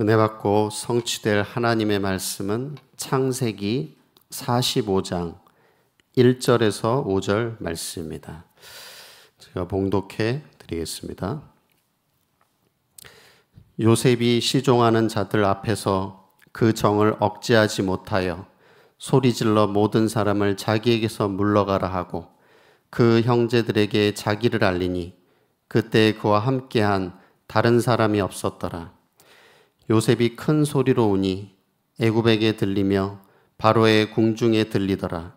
은혜 받고 성취될 하나님의 말씀은 창세기 45장 1절에서 5절 말씀입니다. 제가 봉독해 드리겠습니다. 요셉이 시종하는 자들 앞에서 그 정을 억제하지 못하여 소리질러 모든 사람을 자기에게서 물러가라 하고 그 형제들에게 자기를 알리니 그때 그와 함께한 다른 사람이 없었더라. 요셉이 큰 소리로 우니 애굽에게 들리며 바로의 궁중에 들리더라.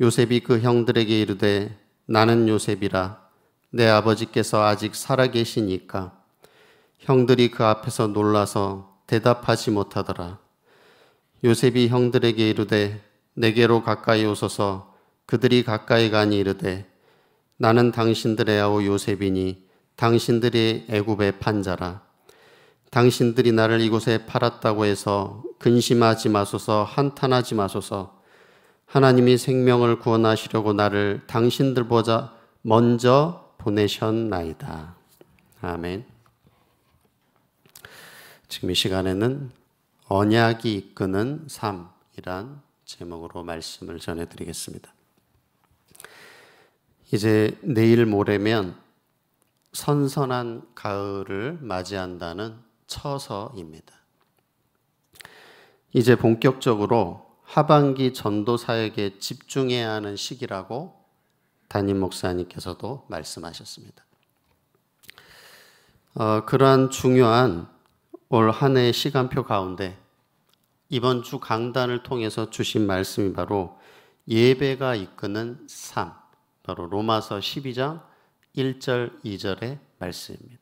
요셉이 그 형들에게 이르되 나는 요셉이라 내 아버지께서 아직 살아 계시니까 형들이 그 앞에서 놀라서 대답하지 못하더라. 요셉이 형들에게 이르되 내게로 가까이 오소서 그들이 가까이 가니 이르되 나는 당신들의 아우 요셉이니 당신들이 애굽의 판자라. 당신들이 나를 이곳에 팔았다고 해서 근심하지 마소서 한탄하지 마소서 하나님이 생명을 구원하시려고 나를 당신들보자 먼저 보내셨나이다. 아멘. 지금 이 시간에는 언약이 이끄는 삶이란 제목으로 말씀을 전해드리겠습니다. 이제 내일 모레면 선선한 가을을 맞이한다는 쳐서입니다. 이제 본격적으로 하반기 전도 사역에 집중해야 하는 시기라고 담임 목사님께서도 말씀하셨습니다. 어, 그러한 중요한 올 한 해의 시간표 가운데 이번 주 강단을 통해서 주신 말씀이 바로 예배가 이끄는 삶, 바로 로마서 12장 1절 2절의 말씀입니다.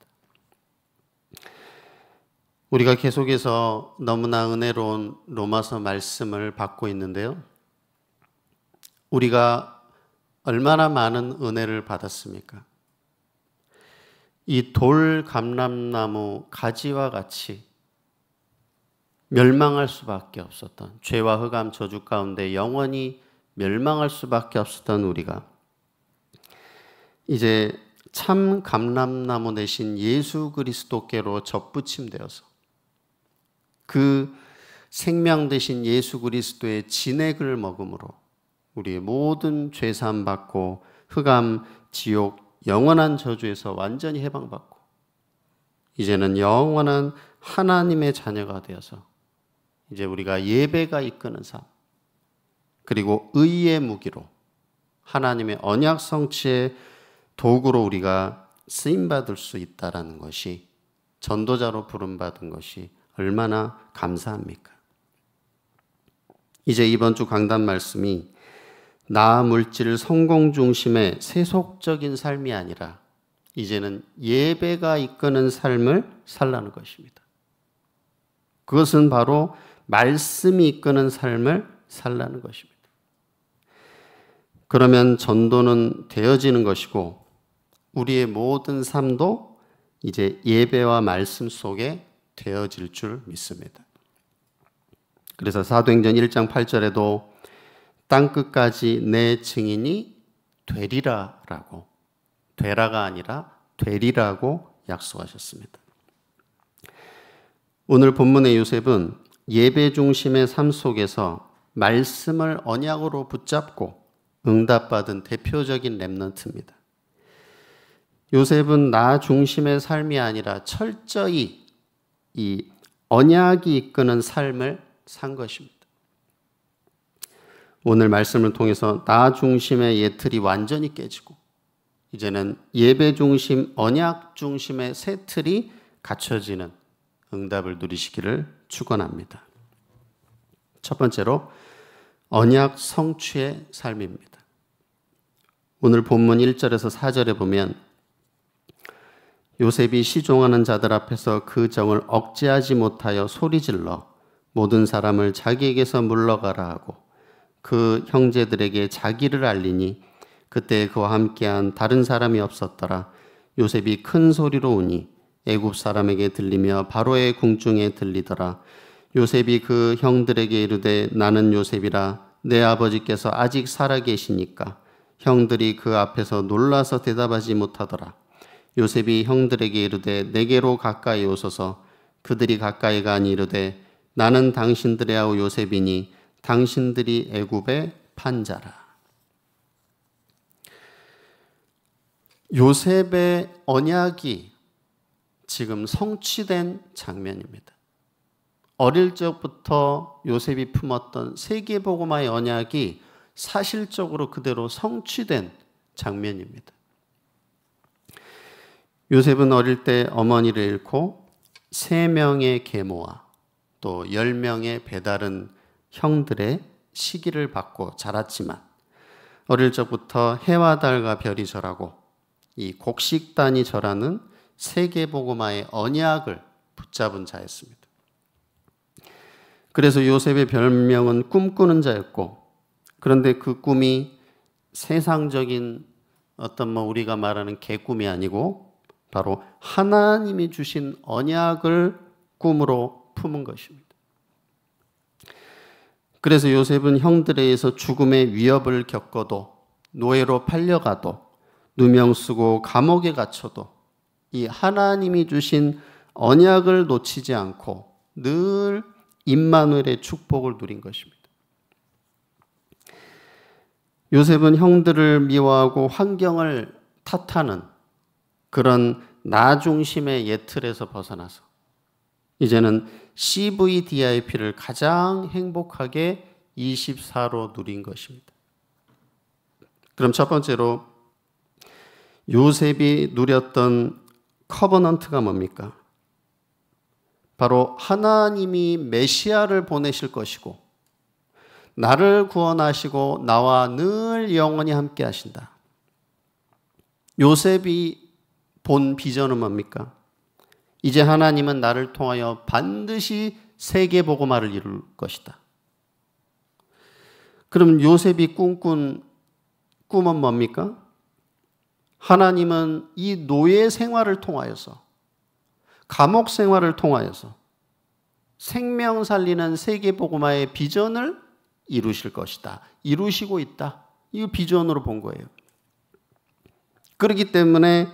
우리가 계속해서 너무나 은혜로운 로마서 말씀을 받고 있는데요. 우리가 얼마나 많은 은혜를 받았습니까? 이 돌 감람나무 가지와 같이 멸망할 수밖에 없었던 죄와 흑암 저주 가운데 영원히 멸망할 수밖에 없었던 우리가 이제 참 감람나무 대신 예수 그리스도께로 접붙임되어서 그 생명 대신 예수 그리스도의 진액을 먹음으로 우리의 모든 죄산 받고 흑암 지옥 영원한 저주에서 완전히 해방받고 이제는 영원한 하나님의 자녀가 되어서 이제 우리가 예배가 이끄는 삶 그리고 의의 무기로 하나님의 언약 성취의 도구로 우리가 쓰임 받을 수 있다라는 것이 전도자로 부름 받은 것이 얼마나 감사합니까? 이제 이번 주 강단 말씀이 나 물질 성공 중심의 세속적인 삶이 아니라 이제는 예배가 이끄는 삶을 살라는 것입니다. 그것은 바로 말씀이 이끄는 삶을 살라는 것입니다. 그러면 전도는 되어지는 것이고 우리의 모든 삶도 이제 예배와 말씀 속에 되어질 줄 믿습니다. 그래서 사도행전 1장 8절에도 땅 끝까지 내 증인이 되리라라고 되라가 아니라 되리라고 약속하셨습니다. 오늘 본문의 요셉은 예배 중심의 삶 속에서 말씀을 언약으로 붙잡고 응답받은 대표적인 랩넌트입니다. 요셉은 나 중심의 삶이 아니라 철저히 이 언약이 이끄는 삶을 산 것입니다. 오늘 말씀을 통해서 나 중심의 예틀이 완전히 깨지고 이제는 예배 중심, 언약 중심의 새 틀이 갖춰지는 응답을 누리시기를 축원합니다. 첫 번째로 언약 성취의 삶입니다. 오늘 본문 1절에서 4절에 보면 요셉이 시종하는 자들 앞에서 그 정을 억제하지 못하여 소리질러 모든 사람을 자기에게서 물러가라 하고 그 형제들에게 자기를 알리니 그때 그와 함께한 다른 사람이 없었더라. 요셉이 큰 소리로 우니 애굽 사람에게 들리며 바로의 궁중에 들리더라. 요셉이 그 형들에게 이르되 나는 요셉이라 내 아버지께서 아직 살아 계시니까 형들이 그 앞에서 놀라서 대답하지 못하더라. 요셉이 형들에게 이르되 내게로 가까이 오소서 그들이 가까이 가니 이르되 나는 당신들의 아우 요셉이니 당신들이 애굽의 판자라. 요셉의 언약이 지금 성취된 장면입니다. 어릴 적부터 요셉이 품었던 세계보고마의 언약이 사실적으로 그대로 성취된 장면입니다. 요셉은 어릴 때 어머니를 잃고 세 명의 계모와 또 열 명의 배다른 형들의 시기를 받고 자랐지만 어릴 적부터 해와 달과 별이 절하고 이 곡식단이 절하는 세계보고마의 언약을 붙잡은 자였습니다. 그래서 요셉의 별명은 꿈꾸는 자였고 그런데 그 꿈이 세상적인 어떤 뭐 우리가 말하는 개꿈이 아니고 바로 하나님이 주신 언약을 꿈으로 품은 것입니다. 그래서 요셉은 형들에 의해서 죽음의 위협을 겪어도 노예로 팔려가도 누명 쓰고 감옥에 갇혀도 이 하나님이 주신 언약을 놓치지 않고 늘 임마누엘의 축복을 누린 것입니다. 요셉은 형들을 미워하고 환경을 탓하는 그런 나 중심의 예틀에서 벗어나서 이제는 CVDIP를 가장 행복하게 24로 누린 것입니다. 그럼 첫 번째로 요셉이 누렸던 커버넌트가 뭡니까? 바로 하나님이 메시아를 보내실 것이고 나를 구원하시고 나와 늘 영원히 함께 하신다. 요셉이 본 비전은 뭡니까? 이제 하나님은 나를 통하여 반드시 세계 보고말을 이룰 것이다. 그럼 요셉이 꿈꾼 꿈은 뭡니까? 하나님은 이 노예 생활을 통하여서 감옥 생활을 통하여서 생명 살리는 세계 보고마의 비전을 이루실 것이다. 이루시고 있다. 이 비전으로 본 거예요. 그렇기 때문에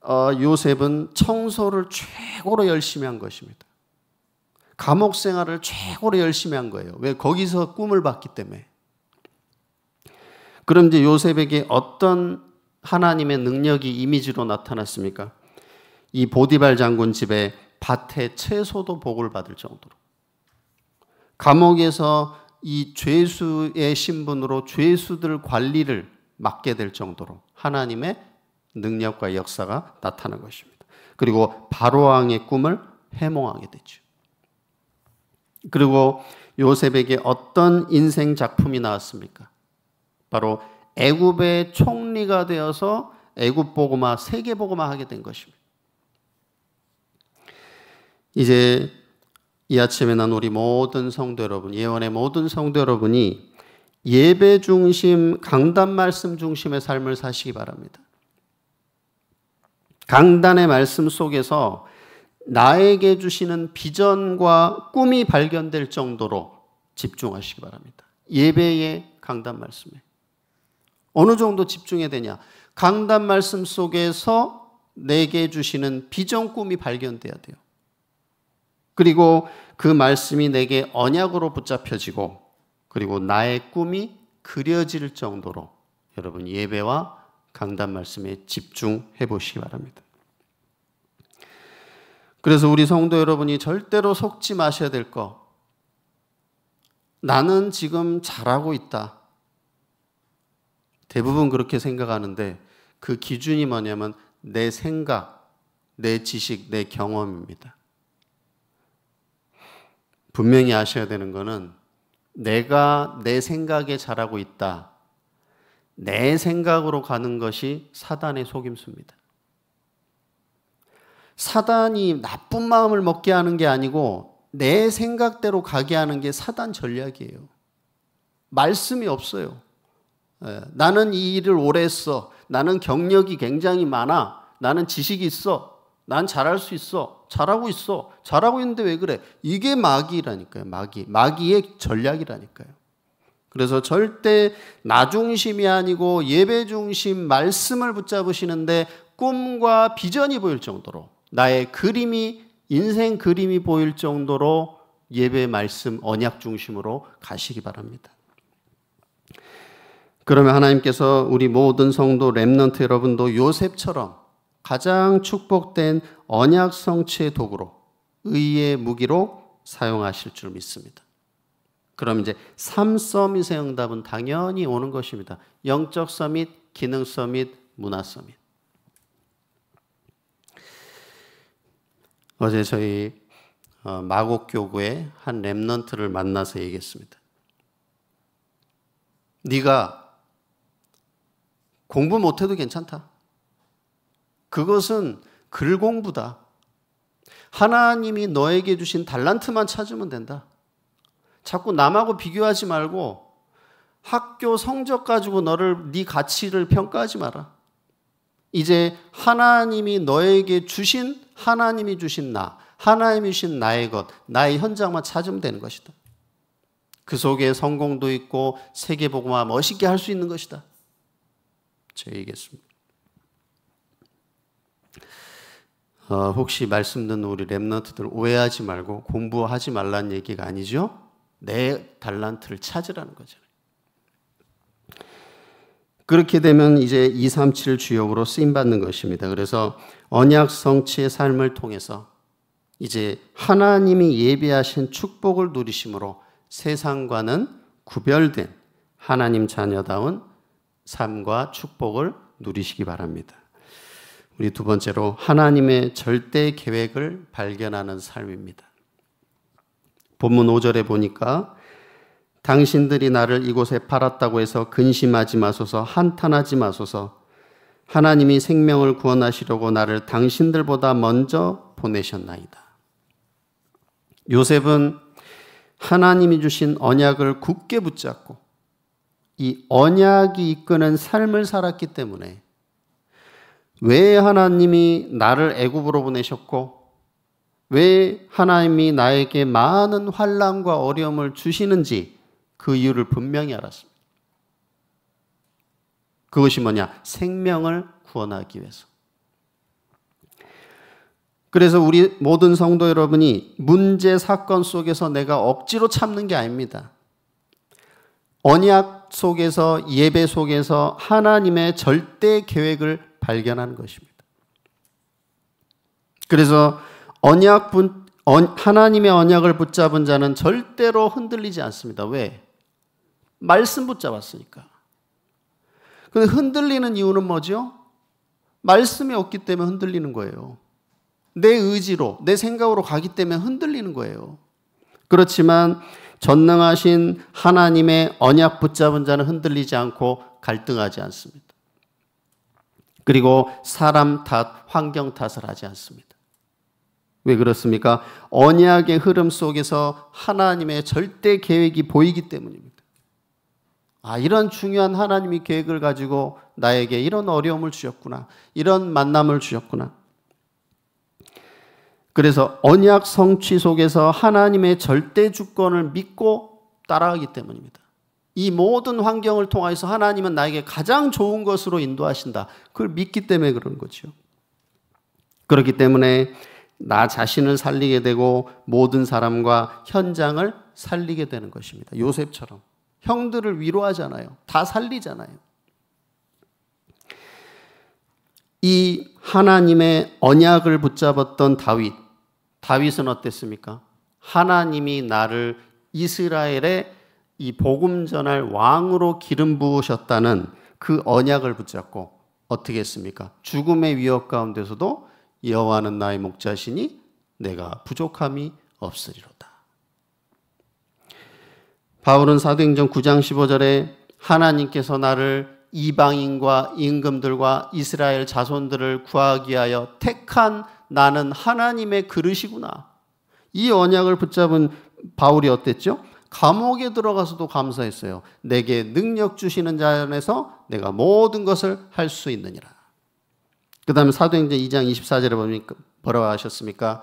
어, 요셉은 청소를 최고로 열심히 한 것입니다. 감옥 생활을 최고로 열심히 한 거예요. 왜? 거기서 꿈을 봤기 때문에. 그럼 이제 요셉에게 어떤 하나님의 능력이 이미지로 나타났습니까? 이 보디발 장군 집에 밭에 채소도 복을 받을 정도로. 감옥에서 이 죄수의 신분으로 죄수들 관리를 맡게 될 정도로 하나님의 능력과 역사가 나타난 것입니다. 그리고 바로왕의 꿈을 해몽하게 되죠. 그리고 요셉에게 어떤 인생 작품이 나왔습니까? 바로 애굽의 총리가 되어서 애굽 보고마 세계 보고마 하게 된 것입니다. 이제 이 아침에 난 우리 모든 성도 여러분, 예언의 모든 성도 여러분이 예배 중심, 강단 말씀 중심의 삶을 사시기 바랍니다. 강단의 말씀 속에서 나에게 주시는 비전과 꿈이 발견될 정도로 집중하시기 바랍니다. 예배의 강단 말씀에. 어느 정도 집중해야 되냐? 강단 말씀 속에서 내게 주시는 비전 꿈이 발견돼야 돼요. 그리고 그 말씀이 내게 언약으로 붙잡혀지고 그리고 나의 꿈이 그려질 정도로 여러분 예배와 강단 말씀에 집중해 보시기 바랍니다. 그래서 우리 성도 여러분이 절대로 속지 마셔야 될 거. 나는 지금 잘하고 있다. 대부분 그렇게 생각하는데 그 기준이 뭐냐면 내 생각, 내 지식, 내 경험입니다. 분명히 아셔야 되는 거는 내가 내 생각에 잘하고 있다. 내 생각으로 가는 것이 사단의 속임수입니다. 사단이 나쁜 마음을 먹게 하는 게 아니고 내 생각대로 가게 하는 게 사단 전략이에요. 말씀이 없어요. 예, 나는 이 일을 오래 했어. 나는 경력이 굉장히 많아. 나는 지식이 있어. 난 잘할 수 있어. 잘하고 있어. 잘하고 있는데 왜 그래? 이게 마귀라니까요. 마귀. 마귀의 전략이라니까요. 그래서 절대 나 중심이 아니고 예배 중심 말씀을 붙잡으시는데 꿈과 비전이 보일 정도로 나의 그림이 인생 그림이 보일 정도로 예배 말씀 언약 중심으로 가시기 바랍니다. 그러면 하나님께서 우리 모든 성도 렘넌트 여러분도 요셉처럼 가장 축복된 언약 성취의 도구로 의의 무기로 사용하실 줄 믿습니다. 그럼 이제 3서밋의 응답은 당연히 오는 것입니다. 영적 서밋, 기능 서밋, 문화 서밋. 어제 저희 어, 마곡교구의 한 랩런트를 만나서 얘기했습니다. 네가 공부 못해도 괜찮다. 그것은 글 공부다. 하나님이 너에게 주신 달란트만 찾으면 된다. 자꾸 남하고 비교하지 말고 학교 성적 가지고 너를 네 가치를 평가하지 마라. 이제 하나님이 너에게 주신 하나님이 주신 나, 하나님이 주신 나의 것, 나의 현장만 찾으면 되는 것이다. 그 속에 성공도 있고 세계복음화 멋있게 할 수 있는 것이다. 제가 얘기했습니다. 어, 혹시 말씀 듣는 우리 랩런트들 오해하지 말고 공부하지 말라는 얘기가 아니죠? 내 달란트를 찾으라는 거잖아요. 그렇게 되면 이제 2, 3, 7 주역으로 쓰임받는 것입니다. 그래서 언약 성취의 삶을 통해서 이제 하나님이 예비하신 축복을 누리심으로 세상과는 구별된 하나님 자녀다운 삶과 축복을 누리시기 바랍니다. 우리 두 번째로 하나님의 절대 계획을 발견하는 삶입니다. 본문 5절에 보니까 당신들이 나를 이곳에 팔았다고 해서 근심하지 마소서, 한탄하지 마소서. 하나님이 생명을 구원하시려고 나를 당신들보다 먼저 보내셨나이다. 요셉은 하나님이 주신 언약을 굳게 붙잡고 이 언약이 이끄는 삶을 살았기 때문에 왜 하나님이 나를 애굽으로 보내셨고 왜 하나님이 나에게 많은 환란과 어려움을 주시는지 그 이유를 분명히 알았습니다. 그것이 뭐냐? 생명을 구원하기 위해서. 그래서 우리 모든 성도 여러분이 문제 사건 속에서 내가 억지로 참는 게 아닙니다. 언약 속에서 예배 속에서 하나님의 절대 계획을 발견한 것입니다. 그래서 언약 분, 하나님의 언약을 붙잡은 자는 절대로 흔들리지 않습니다. 왜? 말씀 붙잡았으니까. 그런데 흔들리는 이유는 뭐죠? 말씀이 없기 때문에 흔들리는 거예요. 내 의지로, 내 생각으로 가기 때문에 흔들리는 거예요. 그렇지만 전능하신 하나님의 언약 붙잡은 자는 흔들리지 않고 갈등하지 않습니다. 그리고 사람 탓, 환경 탓을 하지 않습니다. 왜 그렇습니까? 언약의 흐름 속에서 하나님의 절대 계획이 보이기 때문입니다. 아, 이런 중요한 하나님이 계획을 가지고 나에게 이런 어려움을 주셨구나. 이런 만남을 주셨구나. 그래서 언약 성취 속에서 하나님의 절대 주권을 믿고 따라가기 때문입니다. 이 모든 환경을 통해서 하나님은 나에게 가장 좋은 것으로 인도하신다. 그걸 믿기 때문에 그런 거죠. 그렇기 때문에 나 자신을 살리게 되고 모든 사람과 현장을 살리게 되는 것입니다. 요셉처럼. 형들을 위로하잖아요. 다 살리잖아요. 이 하나님의 언약을 붙잡았던 다윗. 다윗은 어땠습니까? 하나님이 나를 이스라엘의 이 복음 전할 왕으로 기름 부으셨다는 그 언약을 붙잡고 어떻게 했습니까? 죽음의 위협 가운데서도 여호와는 나의 목자시니 내가 부족함이 없으리로다. 바울은 사도행전 9장 15절에 하나님께서 나를 이방인과 임금들과 이스라엘 자손들을 구하기 하여 택한 나는 하나님의 그릇이구나. 이 언약을 붙잡은 바울이 어땠죠? 감옥에 들어가서도 감사했어요. 내게 능력 주시는 자연에서 내가 모든 것을 할 수 있느니라. 그 다음에 사도행전 2장 24절에 보니까 뭐라고 하셨습니까?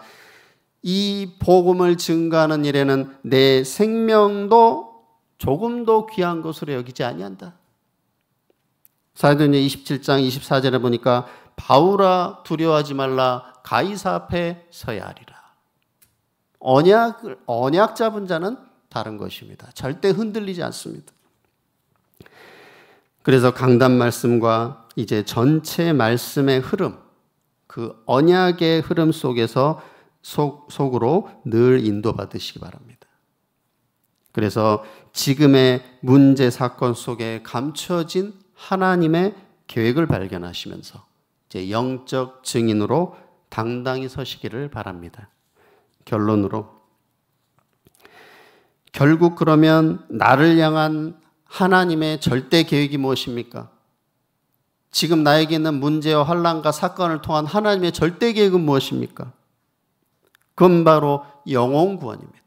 이 복음을 증가하는 일에는 내 생명도 조금도 귀한 것으로 여기지 아니한다. 사도행전 27장 24절에 보니까 바울아 두려워하지 말라 가이사 앞에 서야 하리라. 언약 언약 잡은 자는 다른 것입니다. 절대 흔들리지 않습니다. 그래서 강단 말씀과 이제 전체 말씀의 흐름, 그 언약의 흐름 속에서 속, 속으로 늘 인도받으시기 바랍니다. 그래서 지금의 문제 사건 속에 감춰진 하나님의 계획을 발견하시면서 제 영적 증인으로 당당히 서시기를 바랍니다. 결론으로 결국 그러면 나를 향한 하나님의 절대 계획이 무엇입니까? 지금 나에게 있는 문제와 환란과 사건을 통한 하나님의 절대 계획은 무엇입니까? 그건 바로 영혼 구원입니다.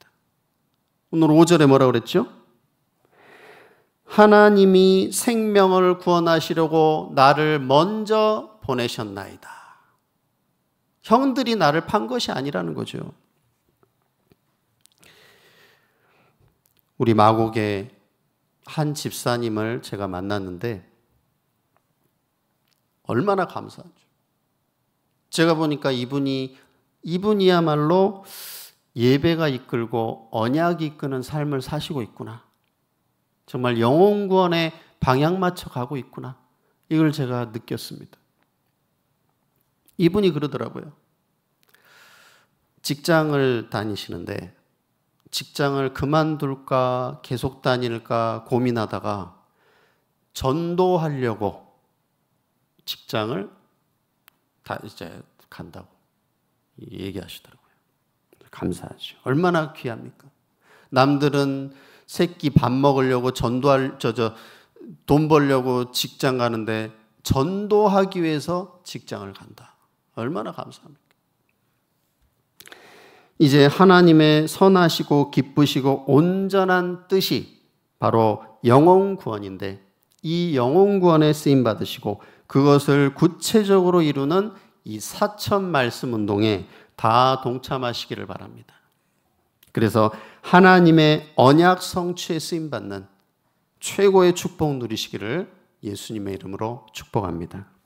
오늘 5절에 뭐라 그랬죠? 하나님이 생명을 구원하시려고 나를 먼저 보내셨나이다. 형들이 나를 판 것이 아니라는 거죠. 우리 마곡의 한 집사님을 제가 만났는데 얼마나 감사하죠. 제가 보니까 이분이 이분이야말로 예배가 이끌고 언약이 이끄는 삶을 사시고 있구나. 정말 영혼구원의 방향 맞춰 가고 있구나. 이걸 제가 느꼈습니다. 이분이 그러더라고요. 직장을 다니시는데 직장을 그만둘까 계속 다닐까 고민하다가 전도하려고 직장을 다 이제 간다고. 얘기하시더라고요. 감사하죠. 얼마나 귀합니까? 남들은 새끼 밥 먹으려고 전도할 저저돈 벌려고 직장 가는데 전도하기 위해서 직장을 간다. 얼마나 감사합니까? 이제 하나님의 선하시고 기쁘시고 온전한 뜻이 바로 영혼 구원인데 이 영혼 구원에 쓰임 받으시고 그것을 구체적으로 이루는 이 사천 말씀 운동에 다 동참하시기를 바랍니다. 그래서 하나님의 언약 성취에 쓰임 받는 최고의 축복 누리시기를 예수님의 이름으로 축복합니다.